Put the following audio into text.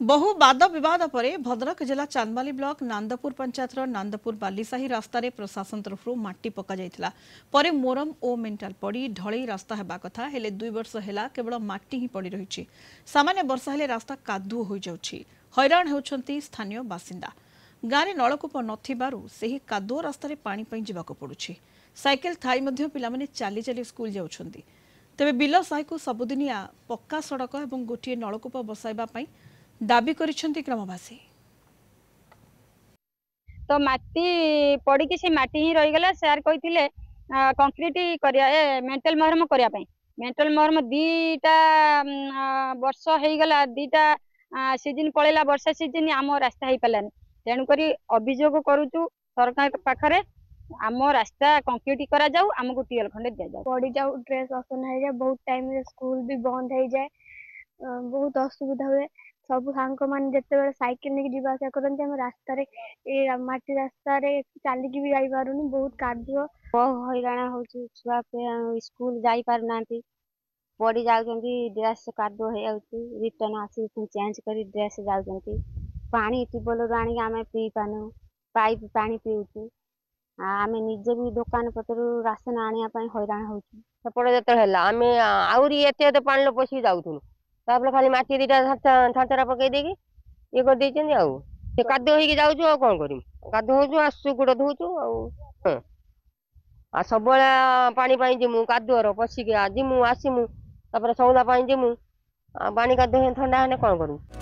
ବହୁ ବାଦ ବିବାଦ ପରେ ଭଦ୍ରକ ଜିଲ୍ଲା ଚାନ୍ଦବାଲି ବ୍ଲକ ନାନ୍ଦପୁର ପଞ୍ଚାୟତର ନାନ୍ଦପୁର ବାଲିସାହି ରାସ୍ତାରେ ପ୍ରଶାସନ ତରଫରୁ ମାଟି ପକାଯାଇଥିଲା ପରେ ମୋରମ ଓ ମେଣ୍ଟାଲ ପଡ଼ି ଢଳେଇ ରାସ୍ତା ହେବା କଥା ହେଲେ ଦୁଇ ବର୍ଷ ହେଲା କେବଳ ମାଟି ହିଁ ପଡ଼ି ରହିଛି ସାମାନ୍ୟ ବର୍ଷା ହେଲେ ରାସ୍ତା କାଦୁଅ ହୋଇଯାଉଛି ହଇରାଣ ହେଉଛନ୍ତି ସ୍ଥାନୀୟ ବାସିନ୍ଦା ଗାଁରେ ନଳକୂପ ନଥିବାରୁ ସେହି କାଦୁଅ ରାସ୍ତାରେ ପାଣି ପାଇଁ ଯିବାକୁ ପଡ଼ୁଛି ସାଇକେଲ ଥାଇ ମଧ୍ୟ ପିଲାମାନେ ଚାଲି ଚାଲି ସ୍କୁଲ ଯାଉଛନ୍ତି ତେବେ ବିଲ ସାହିକୁ ସବୁଦିନିଆ ପକ୍କା ସଡ଼କ ଏବଂ ଗୋଟିଏ ନଳକୂପ ବସାଇବା ପାଇଁ দাবি করেছেন গ্রামবাসী তো মাটি পড়ি সে মাটি হি রয়ে রহিগলা স্যার কইলে কংক্রিট করিয়া এ মেন্টাল মহরম করিয়া পাই মেন্টাল মহরম দিটা বর্ষ হয়ে হইগলা দিটা সিজন পড়েলা বর্ষা সিজন আম রাস্তা হয়ে পালানি তেণু করি অভিযোগ করুছু সরকার পাখে আম রাস্তা কংক্রিট করা যাও আমাকে টিউবওয়েল খন্ডে দিয়া যাও পড়ি যাও ড্রেস অসন হয়ে যায় বহুত টাইম স্কুল বি বন্ধ হয়ে যায় বহুত অসুবিধা হয়ে ସବୁ ସାଙ୍ଗମାନେ ଯେତେବେଳେ ସାଇକେଲ ନେଇକି ଯିବା ଆସିବା କରନ୍ତି ଆମେ ରାସ୍ତାରେ ଏ ମାଟି ରାସ୍ତାରେ ଚାଲିକି ବି ଯାଇପାରୁନି ବହୁତ କାଦୁଅ ବହୁ ହଇରାଣ ହେଉଛି ଛୁଆ ସ୍କୁଲ ଯାଇପାରୁନାହାନ୍ତି ପଡ଼ି ଯାଉଛନ୍ତି ଡ୍ରେସ୍ କାଦୁଅ ହେଇଯାଉଛି ରିଟର୍ନ ଆସିକି ପୁଣି ଚେଞ୍ଜ କରି ଡ୍ରେସ୍ ଯାଉଛନ୍ତି ପାଣି ଟ୍ୟୁବୱେଲ୍ରୁ ଆଣିକି ଆମେ ପିଇପାରୁନୁ ପାଇପ୍ ପାଣି ପିଉଛୁ ଆମେ ନିଜେ ବି ଦୋକାନ ପତ୍ରରୁ ରାସନ ଆଣିବା ପାଇଁ ହଇରାଣ ହେଉଛୁ ସେପଟେ ଯେତେବେଳେ ହେଲା ଆମେ ଆହୁରି ଏତେ ଏତେ ପାଣିରେ ପଶିକି ଯାଉଥିଲୁ ତାପରେ ଖାଲି ମାଟି ଦୁଇଟା ଛାଞ୍ଚରା ପକେଇ ଦେଇକି ଇଏ କରିଦେଇଛନ୍ତି ଆଉ ସେ କାଦୁଅ ହେଇକି ଯାଉଛୁ ଆଉ କ'ଣ କରିବୁ କାଦୁଅ ହଉଛୁ ଆସୁଛୁ ଗୋଡ଼ ଧୋଉଛୁ ଆଉ ହଁ ଆଉ ସବୁବେଳେ ପାଣି ପାଇଁ ଯିମୁ କାଦୁଅର ପଶିକି ଯିମୁ ଆସିମୁ ତାପରେ ସଉଦା ପାଇଁ ଯିମୁ ଆଉ ପାଣି କାଦୁଅ ଥଣ୍ଡା ହେଲେ କ'ଣ କରିବୁ